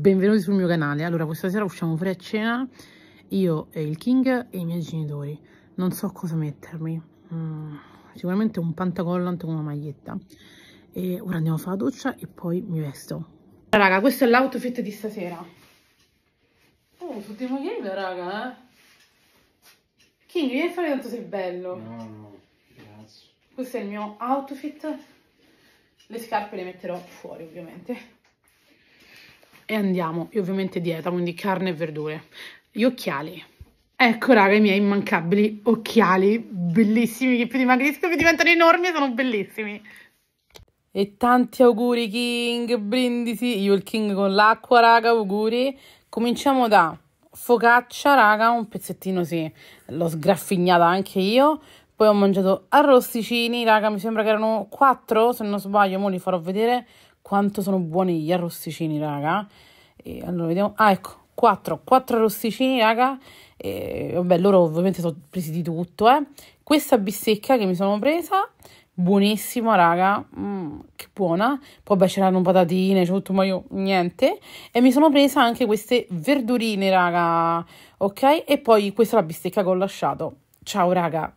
Benvenuti sul mio canale. Allora, questa sera usciamo fuori a cena, io e il King e i miei genitori. Non so cosa mettermi. Mm, sicuramente un pantacollant con una maglietta. E ora andiamo a fare la doccia e poi mi vesto. Raga, questo è l'outfit di stasera. Oh, tutti i magliette, raga, eh? King, vieni a fare tanto sei bello. No, no, grazie. Questo è il mio outfit. Le scarpe le metterò fuori, ovviamente e andiamo. Io ovviamente dieta, quindi carne e verdure. Gli occhiali. Ecco raga i miei immancabili occhiali, bellissimi, che più dimagriscono, che diventano enormi, sono bellissimi. E tanti auguri King, brindisi, io il King con l'acqua raga, auguri. Cominciamo da focaccia raga, un pezzettino sì, l'ho sgraffignata anche io, poi ho mangiato arrosticini, raga, mi sembra che erano quattro, se non sbaglio, ora li farò vedere quanto sono buoni gli arrosticini, raga. E allora vediamo, ah ecco, quattro, quattro arrosticini, raga. E, vabbè, loro ovviamente sono presi di tutto, eh. Questa bistecca che mi sono presa, buonissima, raga, mm, che buona. Poi beh, c'erano patatine, c'è tutto, ma io niente. E mi sono presa anche queste verdurine, raga, ok? E poi questa è la bistecca che ho lasciato. Ciao, raga.